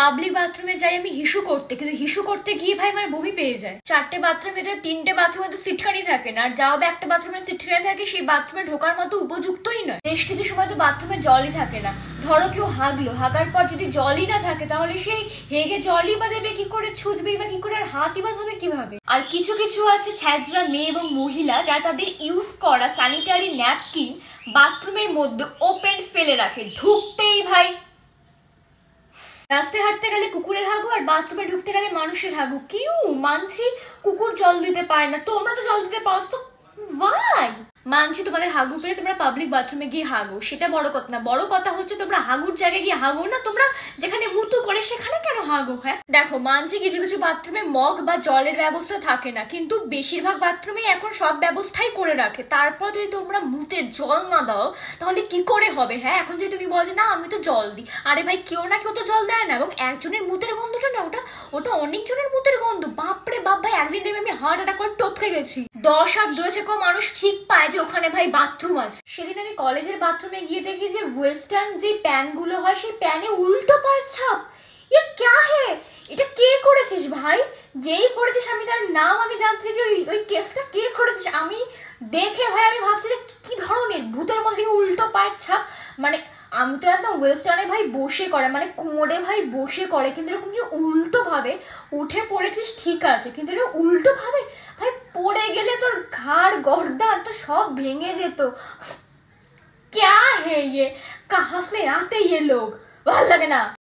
public বাথরুমে যাই আমি হিসু করতে কিন্তু হিসু করতে গিয়ে ভাই আমার বমি পেয়ে যায় চারটে বাথরুম ভেতরে তিনটে বাথরুমে তো সিটকানি থাকে না আর যা হবে একটা বাথরুমে সিটকানি থাকে সেই বাথরুমে ঢোকার মতো উপযুক্তই নয় বেশ কিছু সময় তো বাথরুমে জলই থাকে না ধরো কেউ হাগলো হাগার পর যদি জলই না থাকে তাহলে সেই হেগে জলই বা দেবে কি করে ছুঁচবে বা কি করে আর হাতই বা ধরবে কিভাবে আর কিছু কিছু আছে ছ্যাচরা মেয়ে এবং মহিলা যারা তাদের ইউজ করা স্যানিটারি ন্যাপকিন বাথরুমের মধ্যে ওপেন ফেলে রাখে ঢুকতেই ভাই রাস্তায় হাঁটতে গেলে কুকুরের হাগু আর বাথরুমে ঢুকতে গেলে মানুষের হাগু কিউ মানছি কুকুর জল দিতে পারে না তোমরা তো জল দিতে পারো তো ভাই মানছি তোমাদের হাগু পেরে তোমরা পাবলিক বাথরুমে গিয়ে হাগো সেটা বড় কথা না বড় কথা হচ্ছে তোমরা হাগুর জায়গায় গিয়ে হাগো না তোমরা যেখানে মুতু করে সেখানে কেন হাগো হ্যাঁ দেখো মানছি কিছু কিছু বাথরুমে মগ বা জলের ব্যবস্থা থাকে না কিন্তু বেশিরভাগ বাথরুমে এখন সব ব্যবস্থাই করে রাখে তারপর যদি তোমরা মুতে জল না দাও তাহলে কি করে হবে হ্যাঁ এখন যদি তুমি বলো না আমি তো জল দিই আরে ভাই কেউ না কেউ তো জল দেয় না এবং একজনের মুতের গন্ধটা না ওটা ওটা অনেকজনের মুতের গন্ধ বাপরে বাপ ভাই একদিন দেবে আমি হার্ট অ্যাটাক করে টপকে গেছি দশ হাত দূরে থেকেও মানুষ ঠিক পায় যে ওখানে ভাই বাথরুম আছে সেদিন আমি কলেজের বাথরুমে গিয়ে দেখি যে ওয়েস্টার্ন যে প্যানগুলো হয় সেই প্যানে উল্টো পায়ের ইয়ে ক্যা হে এটা কে করেছিস ভাই যেই করেছিস আমি তার নাম আমি যে ওই ওই কেসটা কে করেছিস আমি দেখে ভাই আমি ভাবছি যে কি ধরনের ভূতের মধ্যে উল্টো পায়ের ছাপ মানে আমি তো জানতাম ওয়েস্টার্নে ভাই বসে করে মানে কোমরে ভাই বসে করে কিন্তু এরকম যে উল্টোভাবে উঠে পড়েছিস ঠিক আছে কিন্তু এটা উল্টোভাবে ঘাড় গর্দান তো সব ভেঙে যেত क्या হে ये कहाँ से आते ये ভাল লাগে না